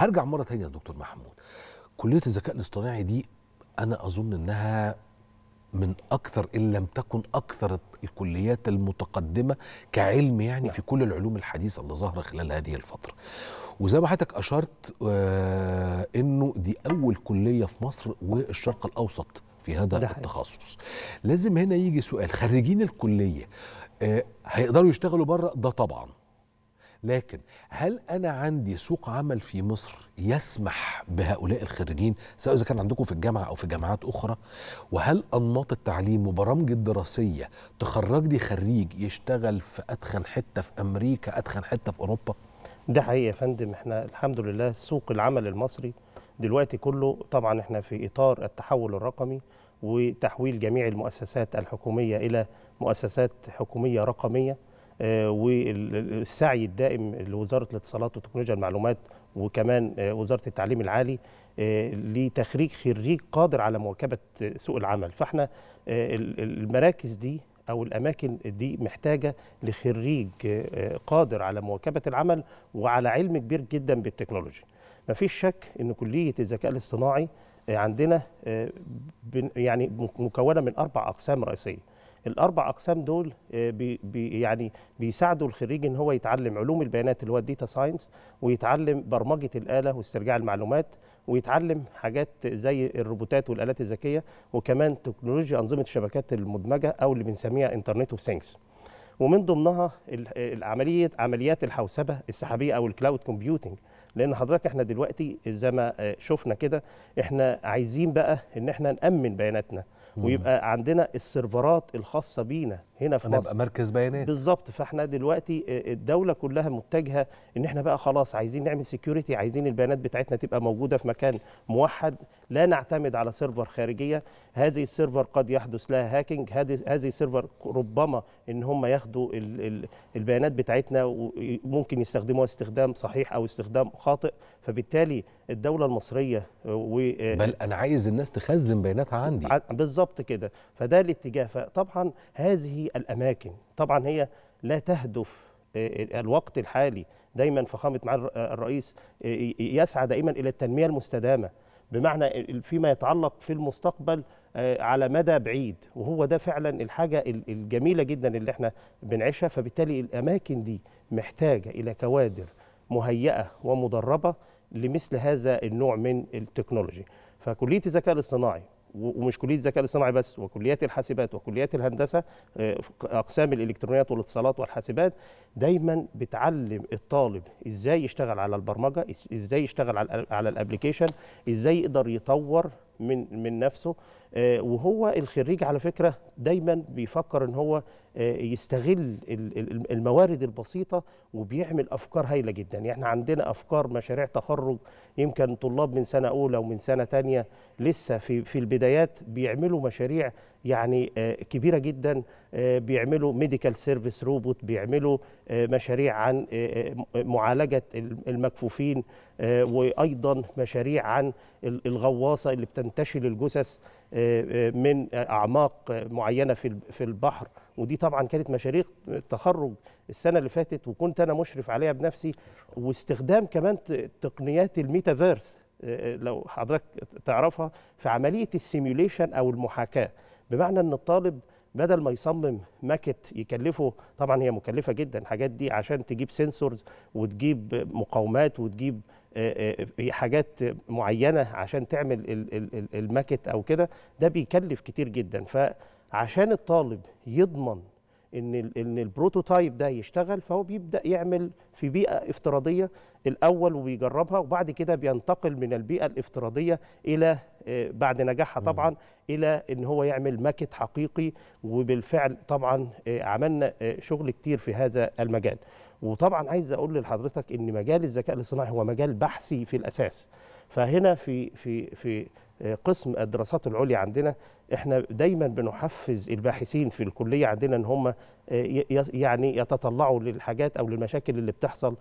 هرجع مره ثانيه يا دكتور محمود كليه الذكاء الاصطناعي دي انا اظن انها من اكثر ان لم تكن اكثر الكليات المتقدمه كعلم يعني في كل العلوم الحديثه اللي ظهر خلال هذه الفتره وزي ما حضرتك اشرت آه، انه دي اول كليه في مصر والشرق الاوسط في هذا التخصص لازم هنا يجي سؤال خريجين الكليه آه، هيقدروا يشتغلوا بره ده طبعا لكن هل انا عندي سوق عمل في مصر يسمح بهؤلاء الخريجين سواء اذا كان عندكم في الجامعه او في جامعات اخرى وهل انماط التعليم وبرامج الدراسيه تخرج لي خريج يشتغل في ادخن حته في امريكا ادخن حته في اوروبا ده حقيقي يا فندم احنا الحمد لله سوق العمل المصري دلوقتي كله طبعا احنا في اطار التحول الرقمي وتحويل جميع المؤسسات الحكوميه الى مؤسسات حكوميه رقميه والسعي الدائم لوزاره الاتصالات وتكنولوجيا المعلومات وكمان وزاره التعليم العالي آه، لتخريج خريج قادر على مواكبه سوق العمل فاحنا آه، المراكز دي او الاماكن دي محتاجه لخريج آه، قادر على مواكبه العمل وعلى علم كبير جدا بالتكنولوجيا مفيش شك ان كليه الذكاء الاصطناعي عندنا يعني مكونه من اربع اقسام رئيسيه الاربع اقسام دول آه، بي يعني بيساعدوا الخريج ان هو يتعلم علوم البيانات اللي هو الداتا ساينس ويتعلم برمجه الاله واسترجاع المعلومات ويتعلم حاجات زي الروبوتات والالات الذكيه وكمان تكنولوجيا انظمه الشبكات المدمجه او اللي بنسميها انترنت اوف ثينكس ومن ضمنها عمليه عمليات الحوسبه السحابيه او الكلاود كومبيوتنج لان حضرتك احنا دلوقتي زي ما آه، شفنا كده احنا عايزين بقى ان احنا نامن بياناتنا ويبقى عندنا السيرفرات الخاصه بينا هنا في مصر مركز بيانات بالظبط فاحنا دلوقتي آه، آه، الدوله كلها متجهه ان احنا بقى خلاص عايزين نعمل سكيورتي عايزين البيانات بتاعتنا تبقى موجوده في مكان موحد لا نعتمد على سيرفر خارجيه هذه السيرفر قد يحدث لها هاكينج هذه السيرفر ربما ان هم ياخدوا البيانات بتاعتنا وممكن يستخدموها استخدام صحيح او استخدام خاطئ فبالتالي الدوله المصريه آه، و بل انا عايز الناس تخزن بياناتها عندي بالظبط كده فده الاتجاه فطبعا هذه الاماكن طبعا هي لا تهدف آه، آه، الوقت الحالي دايما فخامه معالي آه، الرئيس يسعى دائما الى التنميه المستدامه بمعنى فيما يتعلق في المستقبل على مدى بعيد وهو ده فعلا الحاجه الجميله جدا اللي احنا بنعيشها فبالتالي الاماكن دي محتاجه الى كوادر مهيئه ومدربه لمثل هذا النوع من التكنولوجي فكليه الذكاء الاصطناعي ومش كليه الذكاء الاصطناعي بس وكليات الحاسبات وكليات الهندسه آه، اقسام الالكترونيات والاتصالات والحاسبات دايما بتعلم الطالب ازاي يشتغل على البرمجه ازاي يشتغل على الأبليكيشن ازاي يقدر يطور من من نفسه آه، وهو الخريج على فكره دايما بيفكر ان هو آه، يستغل الموارد البسيطه وبيعمل افكار هايله جدا يعني احنا عندنا افكار مشاريع تخرج يمكن طلاب من سنه اولى ومن سنه ثانيه لسه في في البدايات بيعملوا مشاريع يعني آه، كبيره جدا آه، بيعملوا ميديكال سيرفيس روبوت بيعملوا آه، مشاريع عن معالجه المكفوفين وايضا مشاريع عن الغواصه اللي بتنتشل الجثث من اعماق معينه في في البحر ودي طبعا كانت مشاريع تخرج السنه اللي فاتت وكنت انا مشرف عليها بنفسي واستخدام كمان تقنيات الميتافيرس لو حضرتك تعرفها في عمليه السيميوليشن او المحاكاه بمعنى ان الطالب بدل ما يصمم ماكت يكلفه طبعا هي مكلفه جدا الحاجات دي عشان تجيب سنسورز وتجيب مقاومات وتجيب حاجات معينه عشان تعمل الماكت او كده ده بيكلف كتير جدا فعشان الطالب يضمن ان ان البروتوتايب ده يشتغل فهو بيبدا يعمل في بيئه افتراضيه الاول وبيجربها وبعد كده بينتقل من البيئه الافتراضيه الى آه، بعد نجاحها طبعا الى ان هو يعمل ماكت حقيقي وبالفعل طبعا آه، عملنا آه، شغل كتير في هذا المجال وطبعا عايز اقول لحضرتك ان مجال الذكاء الاصطناعي هو مجال بحثي في الاساس فهنا في في في قسم الدراسات العليا عندنا احنا دايما بنحفز الباحثين في الكليه عندنا ان هم يعني يتطلعوا للحاجات او للمشاكل اللي بتحصل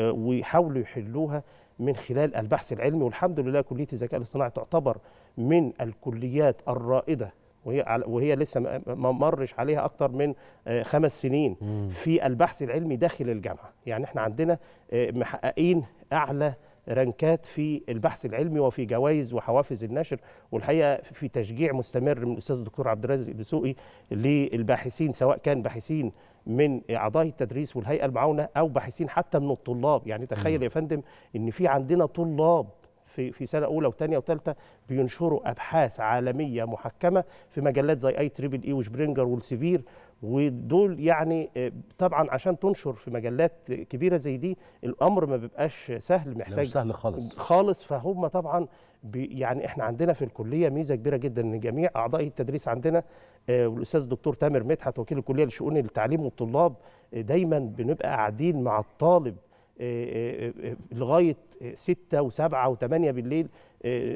ويحاولوا يحلوها من خلال البحث العلمي والحمد لله كليه الذكاء الاصطناعي تعتبر من الكليات الرائده وهي وهي لسه ما مرش عليها اكتر من آه، خمس سنين في البحث العلمي داخل الجامعه يعني احنا عندنا آه، محققين اعلى رنكات في البحث العلمي وفي جوائز وحوافز النشر والحقيقه في تشجيع مستمر من الاستاذ الدكتور عبد الرازق دسوقي للباحثين سواء كان باحثين من اعضاء التدريس والهيئه المعاونه او باحثين حتى من الطلاب يعني تخيل يا فندم ان في عندنا طلاب في في سنه اولى وثانيه وثالثه بينشروا ابحاث عالميه محكمه في مجلات زي اي تريبل اي وشبرينجر والسيفير ودول يعني آه، طبعا عشان تنشر في مجلات كبيره زي دي الامر ما بيبقاش سهل محتاج مش سهل خالص خالص فهم طبعا يعني احنا عندنا في الكليه ميزه كبيره جدا ان جميع اعضاء التدريس عندنا آه، والاستاذ دكتور تامر مدحت وكيل الكليه لشؤون التعليم والطلاب آه، دايما بنبقى قاعدين مع الطالب آه، آه، آه، لغايه 6 و7 و8 بالليل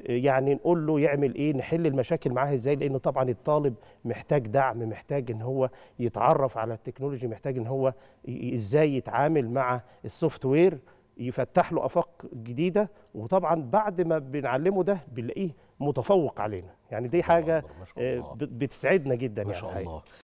يعني نقول له يعمل ايه نحل المشاكل معاه ازاي لان طبعا الطالب محتاج دعم محتاج ان هو يتعرف على التكنولوجي محتاج ان هو ازاي يتعامل مع السوفت وير يفتح له افاق جديده وطبعا بعد ما بنعلمه ده بنلاقيه متفوق علينا يعني دي حاجه بتسعدنا جدا ما يعني شاء يعني الله.